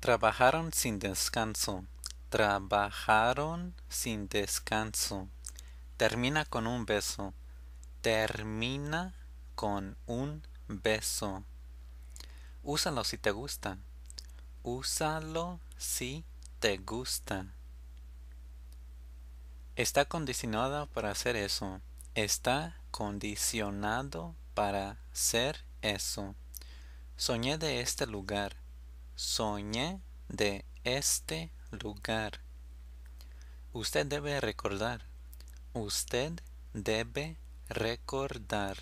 Trabajaron sin descanso. Trabajaron sin descanso. Termina con un beso. Termina con un beso. Úsalo si te gusta. Úsalo si te gusta. Está condicionado para hacer eso. Está condicionado para ser eso. Soñé de este lugar Soñé de este lugar. Usted debe recordar. Usted debe recordar.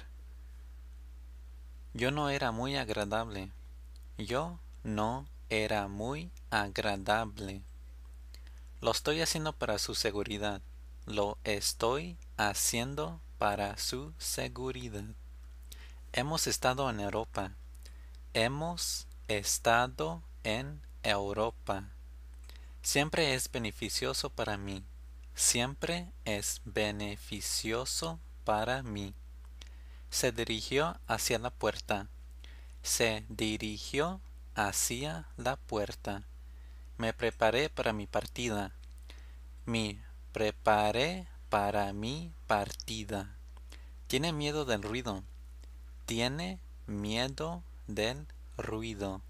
Yo no era muy agradable. Yo no era muy agradable. Lo estoy haciendo para su seguridad. Lo estoy haciendo para su seguridad. Hemos estado en Europa. Hemos estado en Europa. Siempre es beneficioso para mí. Siempre es beneficioso para mí. Se dirigió hacia la puerta. Se dirigió hacia la puerta. Me preparé para mi partida. Me preparé para mi partida. Tiene miedo del ruido. Tiene miedo del ruido.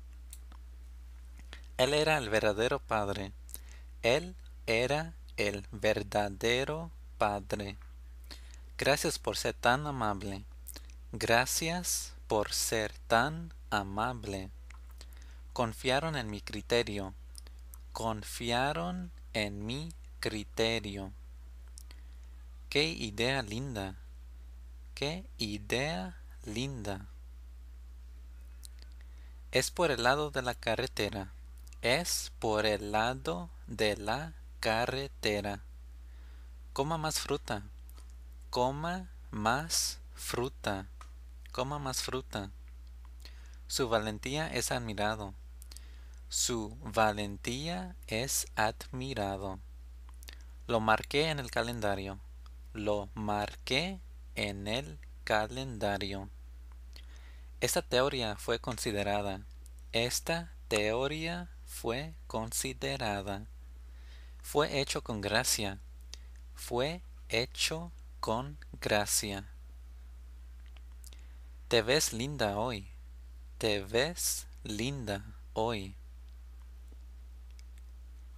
Él era el verdadero Padre. Él era el verdadero Padre. Gracias por ser tan amable. Gracias por ser tan amable. Confiaron en mi criterio. Confiaron en mi criterio. Qué idea linda. Qué idea linda. Es por el lado de la carretera. Es por el lado de la carretera. Coma más fruta. Coma más fruta. Coma más fruta. Su valentía es admirado. Su valentía es admirado. Lo marqué en el calendario. Lo marqué en el calendario. Esta teoría fue considerada. Esta teoría fue considerada. Fue hecho con gracia. Fue hecho con gracia. Te ves linda hoy. Te ves linda hoy.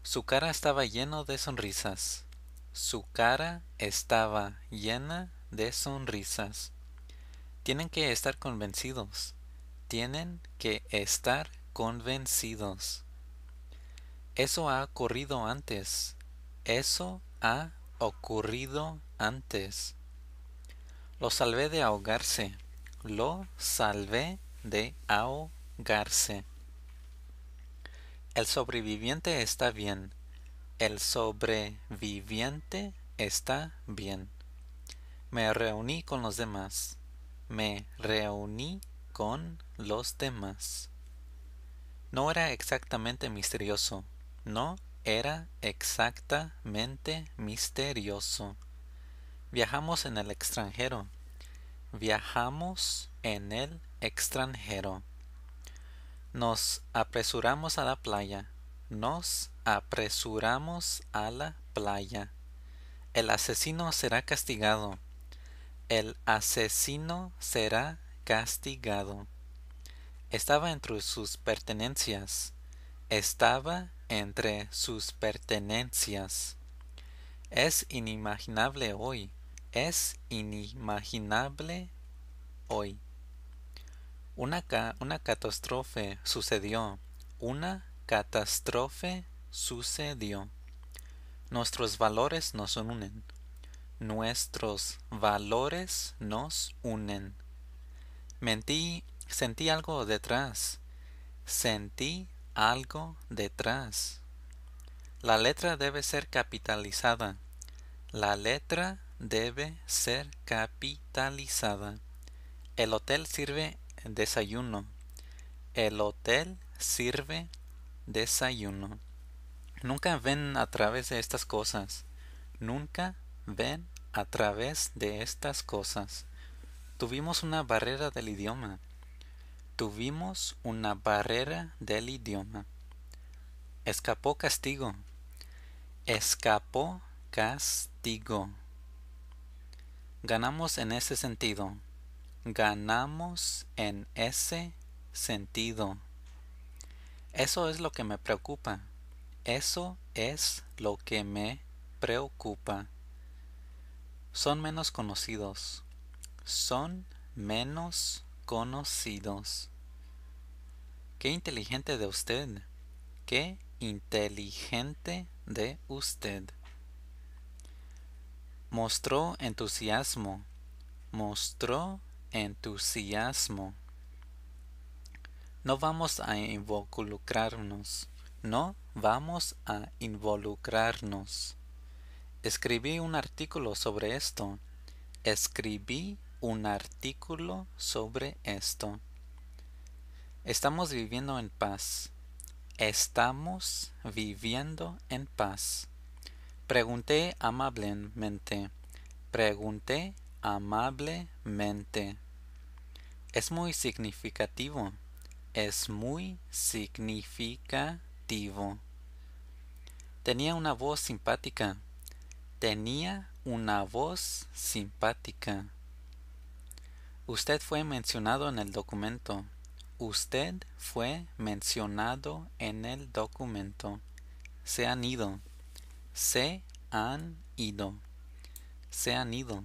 Su cara estaba lleno de sonrisas. Su cara estaba llena de sonrisas. Tienen que estar convencidos. Tienen que estar convencidos. Eso ha ocurrido antes. Eso ha ocurrido antes. Lo salvé de ahogarse. Lo salvé de ahogarse. El sobreviviente está bien. El sobreviviente está bien. Me reuní con los demás me reuní con los demás. No era exactamente misterioso, no era exactamente misterioso. Viajamos en el extranjero. Viajamos en el extranjero. Nos apresuramos a la playa. Nos apresuramos a la playa. El asesino será castigado. El asesino será castigado. Estaba entre sus pertenencias. Estaba entre sus pertenencias. Es inimaginable hoy. Es inimaginable hoy. Una, una catástrofe sucedió. Una catástrofe sucedió. Nuestros valores nos unen. Nuestros valores nos unen. Mentí, sentí algo detrás. Sentí algo detrás. La letra debe ser capitalizada. La letra debe ser capitalizada. El hotel sirve desayuno. El hotel sirve desayuno. Nunca ven a través de estas cosas. Nunca ven a través de estas cosas. Tuvimos una barrera del idioma. Tuvimos una barrera del idioma. Escapó castigo. Escapó castigo. Ganamos en ese sentido. Ganamos en ese sentido. Eso es lo que me preocupa. Eso es lo que me preocupa son menos conocidos. Son menos conocidos. Qué inteligente de usted. Qué inteligente de usted. Mostró entusiasmo. Mostró entusiasmo. No vamos a involucrarnos. No vamos a involucrarnos. Escribí un artículo sobre esto. Escribí un artículo sobre esto. Estamos viviendo en paz. Estamos viviendo en paz. Pregunté amablemente. Pregunté amablemente. Es muy significativo. Es muy significativo. Tenía una voz simpática Tenía una voz simpática. Usted fue mencionado en el documento. Usted fue mencionado en el documento. Se han ido. Se han ido. Se han ido.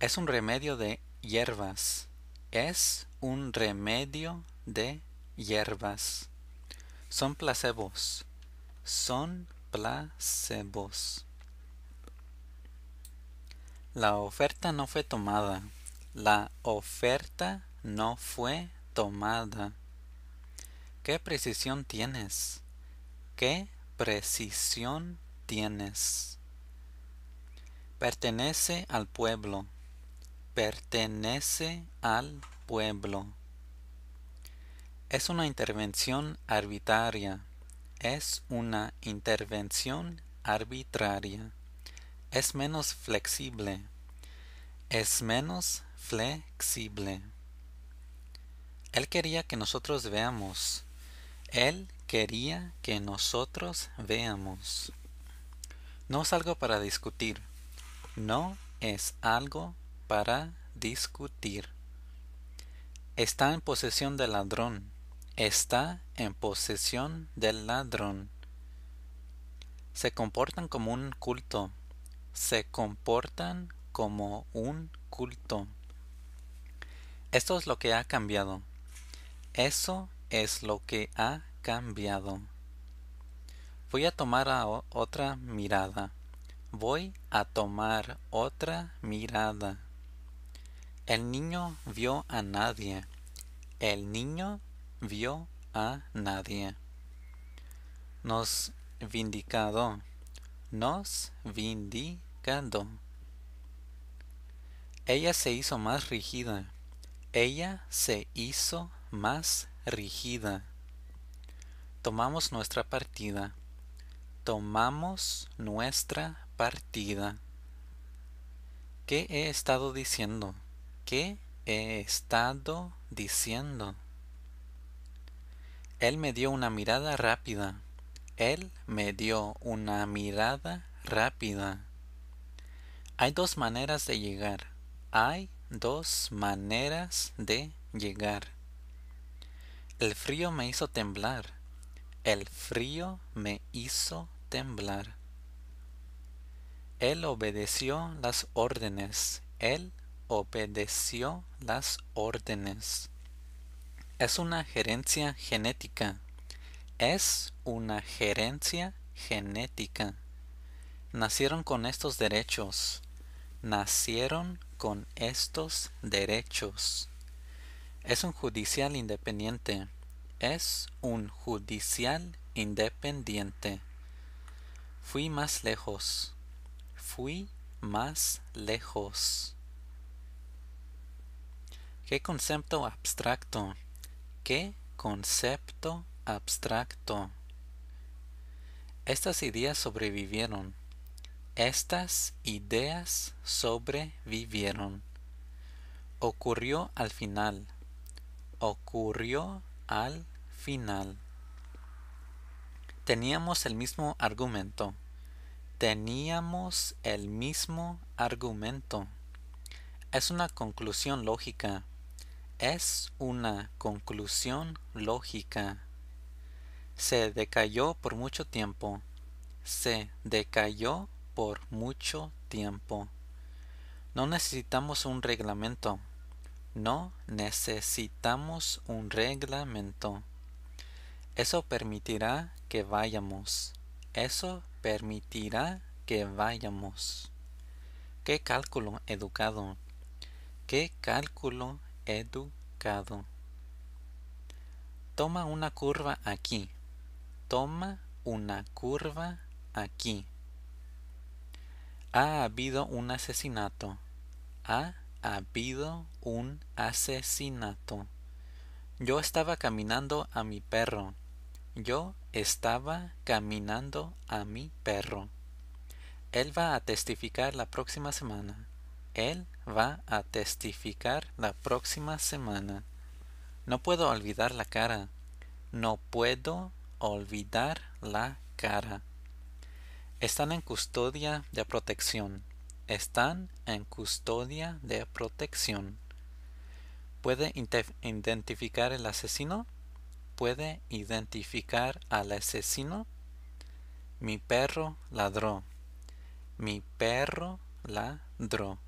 Es un remedio de hierbas. Es un remedio de hierbas. Son placebos. Son placebos. La oferta no fue tomada. La oferta no fue tomada. ¿Qué precisión tienes? ¿Qué precisión tienes? Pertenece al pueblo. Pertenece al pueblo. Es una intervención arbitraria. Es una intervención arbitraria es menos flexible, es menos flexible. Él quería que nosotros veamos, Él quería que nosotros veamos. No es algo para discutir, no es algo para discutir. Está en posesión del ladrón, está en posesión del ladrón. Se comportan como un culto se comportan como un culto. Esto es lo que ha cambiado. Eso es lo que ha cambiado. Voy a tomar otra mirada. Voy a tomar otra mirada. El niño vio a nadie. El niño vio a nadie. Nos vindicado. Nos vindicado ella se hizo más rígida. Ella se hizo más rígida. Tomamos nuestra partida. Tomamos nuestra partida. ¿Qué he estado diciendo? ¿Qué he estado diciendo? Él me dio una mirada rápida. Él me dio una mirada rápida. Hay dos maneras de llegar. Hay dos maneras de llegar. El frío me hizo temblar. El frío me hizo temblar. Él obedeció las órdenes. Él obedeció las órdenes. Es una gerencia genética. Es una gerencia genética. Nacieron con estos derechos nacieron con estos derechos. Es un judicial independiente. Es un judicial independiente. Fui más lejos. Fui más lejos. ¿Qué concepto abstracto? ¿Qué concepto abstracto? Estas ideas sobrevivieron estas ideas sobrevivieron. Ocurrió al final. Ocurrió al final. Teníamos el mismo argumento. Teníamos el mismo argumento. Es una conclusión lógica. Es una conclusión lógica. Se decayó por mucho tiempo. Se decayó por mucho tiempo. No necesitamos un reglamento. No necesitamos un reglamento. Eso permitirá que vayamos. Eso permitirá que vayamos. Qué cálculo educado. Qué cálculo educado. Toma una curva aquí. Toma una curva aquí. Ha habido un asesinato. Ha habido un asesinato. Yo estaba caminando a mi perro. Yo estaba caminando a mi perro. Él va a testificar la próxima semana. Él va a testificar la próxima semana. No puedo olvidar la cara. No puedo olvidar la cara. Están en custodia de protección. Están en custodia de protección. Puede identificar el asesino. Puede identificar al asesino. Mi perro ladró. Mi perro ladró.